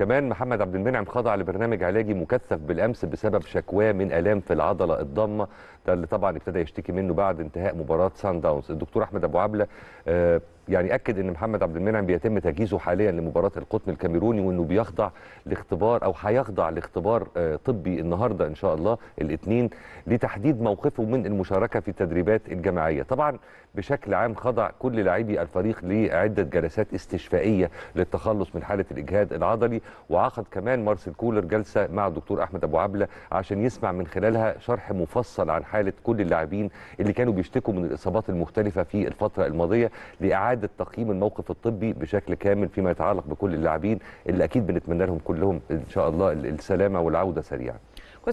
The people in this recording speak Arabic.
كمان محمد عبد المنعم خضع لبرنامج علاجي مكثف بالامس بسبب شكواه من الام في العضله الضامه ده اللي طبعا ابتدى يشتكي منه بعد انتهاء مباراه سان داونز الدكتور احمد ابو عبله آه، يعني اكد ان محمد عبد المنعم بيتم تجهيزه حاليا لمباراه القطن الكاميروني وانه بيخضع لاختبار او هيخضع لاختبار آه، طبي النهارده ان شاء الله الاثنين لتحديد موقفه من المشاركه في التدريبات الجماعيه طبعا بشكل عام خضع كل لاعبي الفريق لعده جلسات استشفائيه للتخلص من حاله الاجهاد العضلي وعقد كمان مارسيل كولر جلسه مع الدكتور احمد ابو عبله عشان يسمع من خلالها شرح مفصل عن حاله كل اللاعبين اللي كانوا بيشتكوا من الاصابات المختلفه في الفتره الماضيه لاعاده تقييم الموقف الطبي بشكل كامل فيما يتعلق بكل اللاعبين اللي اكيد بنتمنى لهم كلهم ان شاء الله السلامه والعوده سريعا